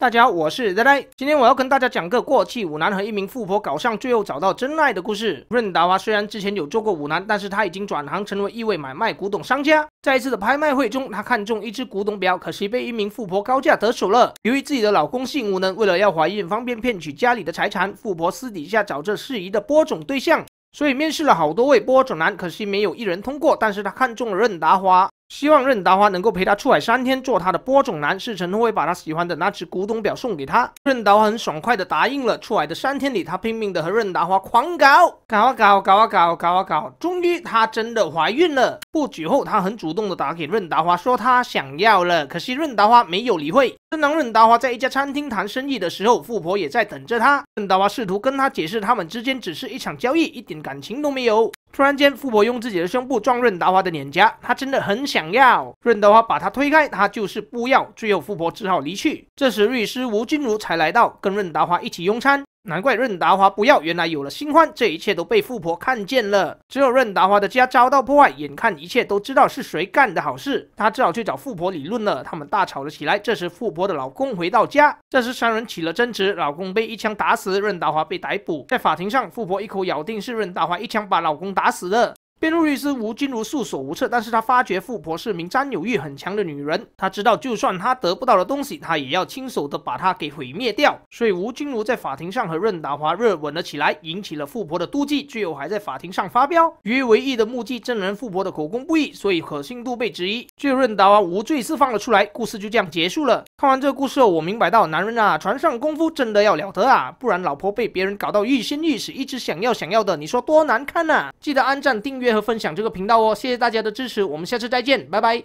大家好，我是呆呆。今天我要跟大家讲个过气舞男和一名富婆搞上，最后找到真爱的故事。任达华虽然之前有做过舞男，但是他已经转行成为一位买卖古董商家。在一次的拍卖会中，他看中一只古董表，可惜被一名富婆高价得手了。由于自己的老公性无能，为了要怀孕，方便骗取家里的财产，富婆私底下找这适宜的播种对象，所以面试了好多位播种男，可惜没有一人通过。但是他看中了任达华。希望任达华能够陪他出海三天，做他的播种男。是成会把他喜欢的那只古董表送给他，任达华很爽快的答应了。出海的三天里，他拼命的和任达华狂搞，搞啊搞，搞啊搞，搞啊搞，终于她真的怀孕了。不久后，他很主动的打给任达华，说他想要了。可惜任达华没有理会。正当任达华在一家餐厅谈生意的时候，富婆也在等着他。任达华试图跟他解释，他们之间只是一场交易，一点感情都没有。突然间，富婆用自己的胸部撞润达华的脸颊，他真的很想要润达华把他推开，他就是不要。最后，富婆只好离去。这时，律师吴君如才来到，跟润达华一起用餐。难怪任达华不要，原来有了新欢，这一切都被富婆看见了。只有任达华的家遭到破坏，眼看一切都知道是谁干的好事，他只好去找富婆理论了。他们大吵了起来。这时富婆的老公回到家，这时三人起了争执，老公被一枪打死，任达华被逮捕。在法庭上，富婆一口咬定是任达华一枪把老公打死的。辩护律师吴君如束手无策，但是他发觉富婆是名占有欲很强的女人，他知道就算他得不到的东西，他也要亲手的把它给毁灭掉，所以吴君如在法庭上和任达华热吻了起来，引起了富婆的妒忌，最后还在法庭上发飙。于唯一的目击证人富婆的口供不一，所以可信度被质疑，最后任达华无罪释放了出来。故事就这样结束了。看完这个故事后，我明白到男人啊，床上功夫真的要了得啊，不然老婆被别人搞到欲仙欲死，一直想要想要的，你说多难看啊！记得按赞订阅。和分享这个频道哦，谢谢大家的支持，我们下次再见，拜拜。